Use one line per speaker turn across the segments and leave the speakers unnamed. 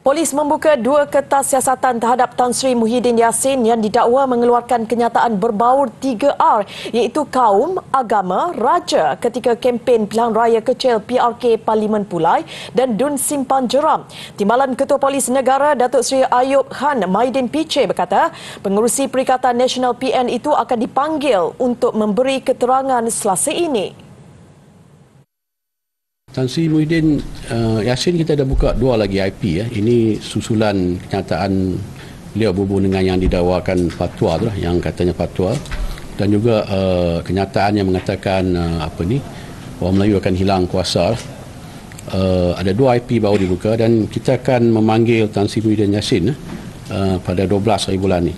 Polis membuka dua kertas siasatan terhadap Tan Sri Muhyiddin Yassin yang didakwa mengeluarkan kenyataan berbaur 3R iaitu kaum, agama, raja ketika kempen pilihan raya kecil PRK Parlimen Pulai dan Dun Simpan Jeram. Timbalan Ketua Polis Negara Datuk Sri Ayub Khan Maidin Piche berkata pengurusi Perikatan Nasional PN itu akan dipanggil untuk memberi keterangan selasa ini.
Tan Sri Muhyiddin uh, eh, Yassin kita dah buka dua lagi IP ya. Eh. Ini susulan kenyataan beliau berhubung dengan yang didawakan fatwa tu lah, yang katanya fatwa dan juga uh, kenyataan yang mengatakan uh, apa ni orang Melayu akan hilang kuasa lah. Uh, ada dua IP baru dibuka dan kita akan memanggil Tan Sri Muhyiddin Yassin uh, pada 12 hari bulan ni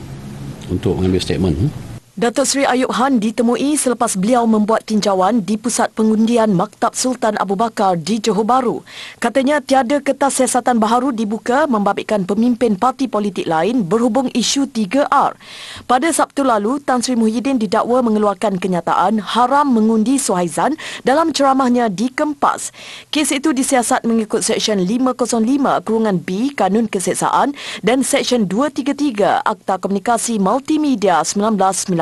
untuk mengambil statement. Hmm?
Datuk Sri Ayub Han ditemui selepas beliau membuat tinjauan di pusat pengundian Maktab Sultan Abu Bakar di Johor Bahru. Katanya tiada kertas siasatan baharu dibuka membabitkan pemimpin parti politik lain berhubung isu 3R. Pada Sabtu lalu, Tan Sri Muhyiddin didakwa mengeluarkan kenyataan haram mengundi Suhaizan dalam ceramahnya di Kempas. Kes itu disiasat mengikut Seksyen 505 Kurungan B Kanun Keseksaan dan Seksyen 233 Akta Komunikasi Multimedia 1990.